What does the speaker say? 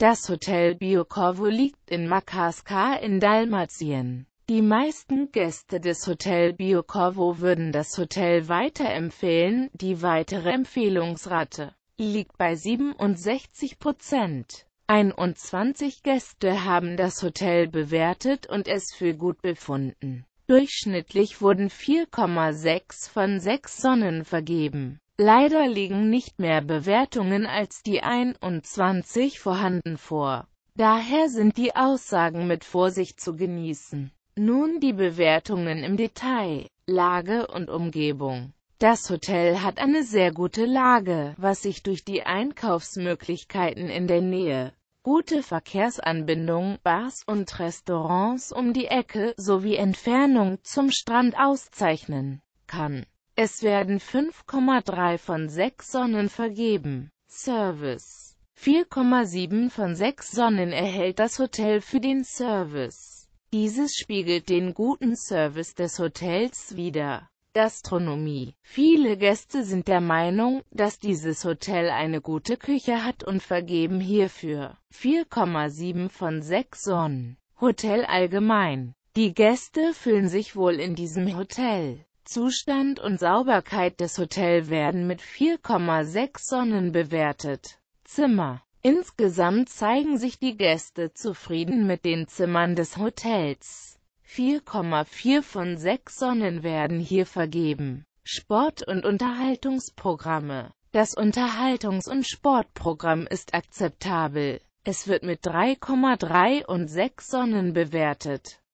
Das Hotel Biocorvo liegt in Makarskar in Dalmatien. Die meisten Gäste des Hotel Biocorvo würden das Hotel weiterempfehlen, die weitere Empfehlungsrate liegt bei 67 Prozent. 21 Gäste haben das Hotel bewertet und es für gut befunden. Durchschnittlich wurden 4,6 von 6 Sonnen vergeben. Leider liegen nicht mehr Bewertungen als die 21 vorhanden vor. Daher sind die Aussagen mit Vorsicht zu genießen. Nun die Bewertungen im Detail, Lage und Umgebung. Das Hotel hat eine sehr gute Lage, was sich durch die Einkaufsmöglichkeiten in der Nähe, gute Verkehrsanbindung, Bars und Restaurants um die Ecke sowie Entfernung zum Strand auszeichnen kann. Es werden 5,3 von 6 Sonnen vergeben. Service 4,7 von 6 Sonnen erhält das Hotel für den Service. Dieses spiegelt den guten Service des Hotels wider. Gastronomie. Viele Gäste sind der Meinung, dass dieses Hotel eine gute Küche hat und vergeben hierfür 4,7 von 6 Sonnen. Hotel allgemein. Die Gäste fühlen sich wohl in diesem Hotel. Zustand und Sauberkeit des Hotels werden mit 4,6 Sonnen bewertet. Zimmer Insgesamt zeigen sich die Gäste zufrieden mit den Zimmern des Hotels. 4,4 von 6 Sonnen werden hier vergeben. Sport- und Unterhaltungsprogramme Das Unterhaltungs- und Sportprogramm ist akzeptabel. Es wird mit 3,3 und 6 Sonnen bewertet.